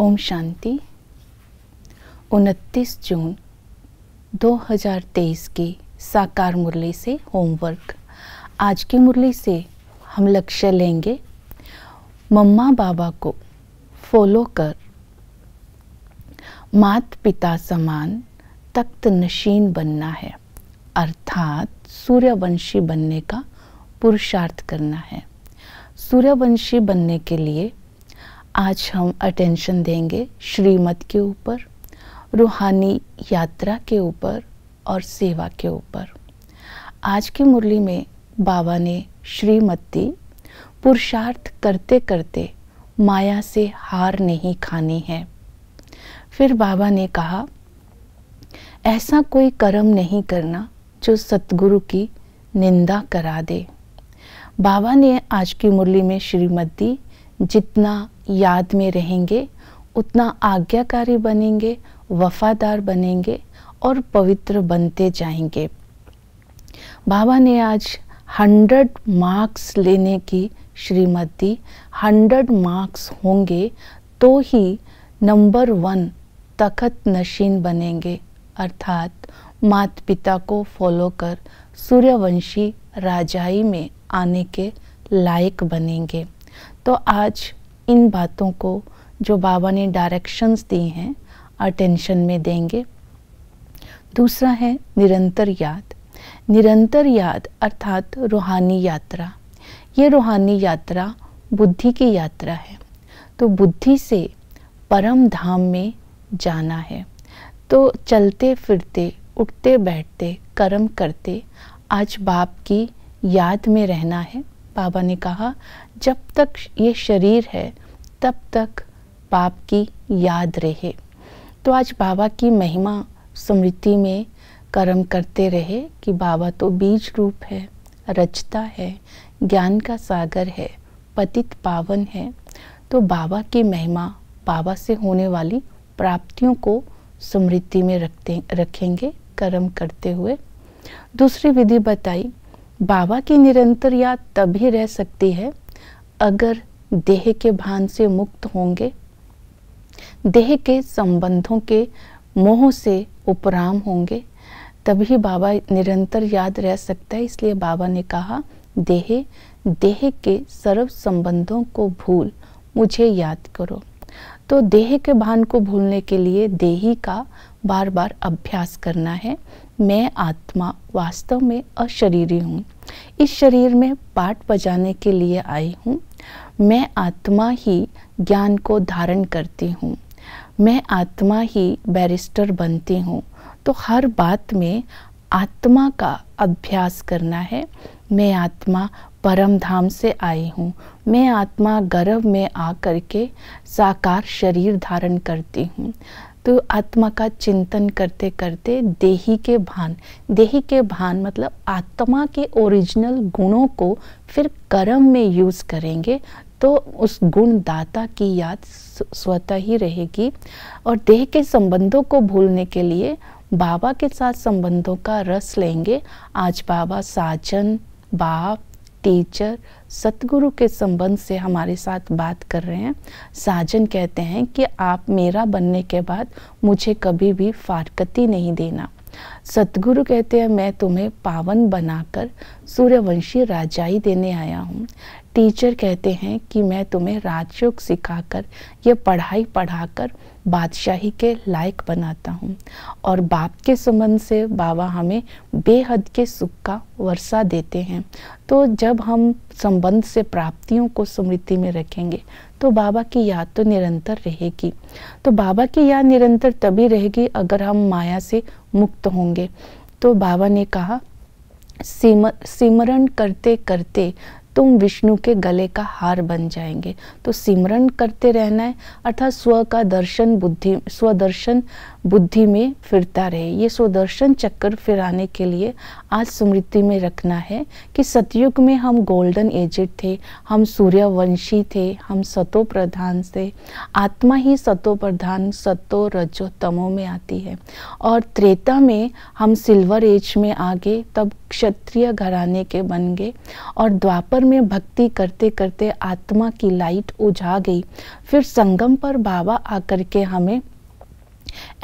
ओम शांति 29 जून 2023 की साकार मुरली से होमवर्क आज की मुरली से हम लक्ष्य लेंगे मम्मा बाबा को फॉलो कर मात पिता समान तख्त नशीन बनना है अर्थात सूर्यवंशी बनने का पुरुषार्थ करना है सूर्यवंशी बनने के लिए आज हम अटेंशन देंगे श्रीमत के ऊपर रूहानी यात्रा के ऊपर और सेवा के ऊपर आज की मुरली में बाबा ने श्रीमती पुरुषार्थ करते करते माया से हार नहीं खानी है फिर बाबा ने कहा ऐसा कोई कर्म नहीं करना जो सतगुरु की निंदा करा दे बाबा ने आज की मुरली में श्रीमती जितना याद में रहेंगे उतना आज्ञाकारी बनेंगे वफादार बनेंगे और पवित्र बनते जाएंगे बाबा ने आज हंड्रेड मार्क्स लेने की श्रीमती हंड्रेड मार्क्स होंगे तो ही नंबर वन तखत नशीन बनेंगे अर्थात मात पिता को फॉलो कर सूर्यवंशी राजाई में आने के लायक बनेंगे तो आज इन बातों को जो बाबा ने डायरेक्शंस दी हैं अटेंशन में देंगे दूसरा है निरंतर याद निरंतर याद अर्थात रूहानी यात्रा ये रूहानी यात्रा बुद्धि की यात्रा है तो बुद्धि से परम धाम में जाना है तो चलते फिरते उठते बैठते कर्म करते आज बाप की याद में रहना है बाबा ने कहा जब तक ये शरीर है तब तक बाप की याद रहे तो आज बाबा की महिमा स्मृति में कर्म करते रहे कि बाबा तो बीज रूप है रचता है ज्ञान का सागर है पतित पावन है तो बाबा की महिमा बाबा से होने वाली प्राप्तियों को स्मृति में रखते रखेंगे कर्म करते हुए दूसरी विधि बताई बाबा की निरंतर याद तभी रह सकती है अगर देह के भान से मुक्त होंगे देह के संबंधों के मोह से उपराम होंगे तभी बाबा निरंतर याद रह सकता है इसलिए बाबा ने कहा देह देह के सर्व संबंधों को भूल मुझे याद करो तो देह के भान को भूलने के लिए देही का बार बार अभ्यास करना है मैं आत्मा वास्तव में अशरीरी हूँ इस शरीर में पाठ बजाने के लिए आई हूँ मैं आत्मा ही ज्ञान को धारण करती हूँ मैं आत्मा ही बैरिस्टर बनती हूँ तो हर बात में आत्मा का अभ्यास करना है मैं आत्मा परम धाम से आई हूँ मैं आत्मा गर्भ में आ के साकार शरीर धारण करती हूँ तो आत्मा का चिंतन करते करते देही के भान देही के भान मतलब आत्मा के ओरिजिनल गुणों को फिर कर्म में यूज़ करेंगे तो उस गुणदाता की याद स्वतः ही रहेगी और देह के संबंधों को भूलने के लिए बाबा के साथ संबंधों का रस लेंगे आज बाबा साजन बाप टीचर सतगुरु के संबंध से हमारे साथ बात कर रहे हैं साजन कहते हैं कि आप मेरा बनने के बाद मुझे कभी भी फारकती नहीं देना सतगुरु कहते हैं मैं तुम्हें पावन बनाकर सूर्यवंशी राजाई देने आया हूँ टीचर कहते हैं कि मैं तुम्हें राजयोग सिखाकर यह पढ़ाई पढ़ाकर बादशाही के लायक बनाता हूँ और बाप के संबंध से बाबा हमें बेहद के सुख का वर्षा देते हैं तो जब हम संबंध से प्राप्तियों को स्मृति में रखेंगे तो बाबा की याद तो निरंतर रहेगी तो बाबा की याद निरंतर तभी रहेगी अगर हम माया से मुक्त होंगे तो बाबा ने कहा सिमरण करते करते तुम विष्णु के गले का हार बन जाएंगे तो सिमरन करते रहना है अर्थात स्व का दर्शन बुद्धि स्वदर्शन बुद्धि में फिरता रहे ये स्वदर्शन चक्कर फिराने के लिए आज स्मृति में रखना है कि सतयुग में हम गोल्डन एजेड थे हम सूर्यवंशी थे हम सतो प्रधान थे आत्मा ही सतो प्रधान सतो रजो तमो में आती है और त्रेता में हम सिल्वर एज में आ गए तब क्षत्रिय घराने के बन गए और द्वापर सागर में भक्ति करते करते आत्मा की लाइट उजा गई फिर संगम पर बाबा आकर के हमें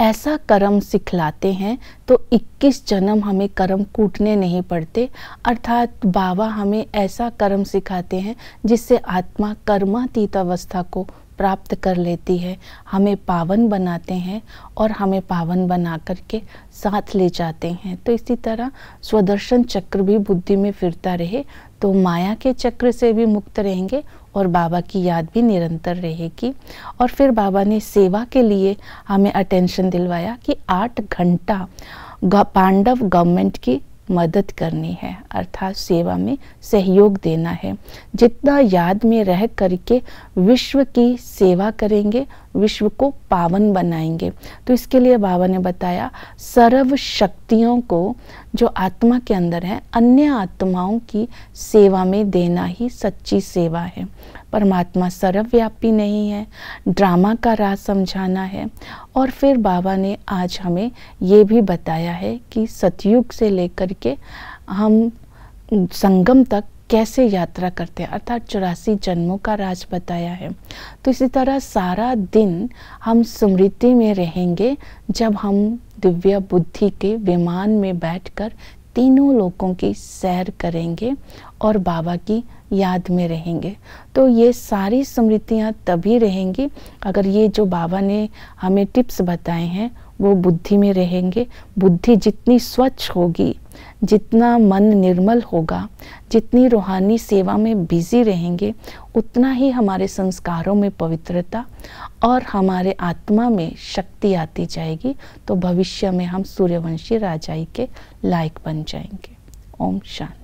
ऐसा कर्म सिखलाते हैं तो 21 जन्म हमें कर्म कूटने नहीं पड़ते अर्थात बाबा हमें ऐसा कर्म सिखाते हैं जिससे आत्मा कर्मातीत अवस्था को प्राप्त कर लेती है हमें पावन बनाते हैं और हमें पावन बना कर के साथ ले जाते हैं तो इसी तरह स्वदर्शन चक्र भी बुद्धि में फिरता रहे तो माया के चक्र से भी मुक्त रहेंगे और बाबा की याद भी निरंतर रहेगी और फिर बाबा ने सेवा के लिए हमें अटेंशन दिलवाया कि आठ घंटा पांडव गवर्नमेंट की मदद करनी है अर्थात सेवा में सहयोग देना है जितना याद में रह करके विश्व की सेवा करेंगे विश्व को पावन बनाएंगे तो इसके लिए बाबा ने बताया सर्व शक्तियों को जो आत्मा के अंदर है अन्य आत्माओं की सेवा में देना ही सच्ची सेवा है परमात्मा सर्वव्यापी नहीं है ड्रामा का राज समझाना है और फिर बाबा ने आज हमें ये भी बताया है कि सतयुग से लेकर के हम संगम तक कैसे यात्रा करते हैं अर्थात चौरासी जन्मों का राज बताया है तो इसी तरह सारा दिन हम स्मृति में रहेंगे जब हम दिव्य बुद्धि के विमान में बैठकर तीनों लोगों की सैर करेंगे और बाबा की याद में रहेंगे तो ये सारी स्मृतियाँ तभी रहेंगी अगर ये जो बाबा ने हमें टिप्स बताए हैं वो बुद्धि में रहेंगे बुद्धि जितनी स्वच्छ होगी जितना मन निर्मल होगा जितनी रूहानी सेवा में बिजी रहेंगे उतना ही हमारे संस्कारों में पवित्रता और हमारे आत्मा में शक्ति आती जाएगी तो भविष्य में हम सूर्यवंशी राजाई के लायक बन जाएंगे ओम शांति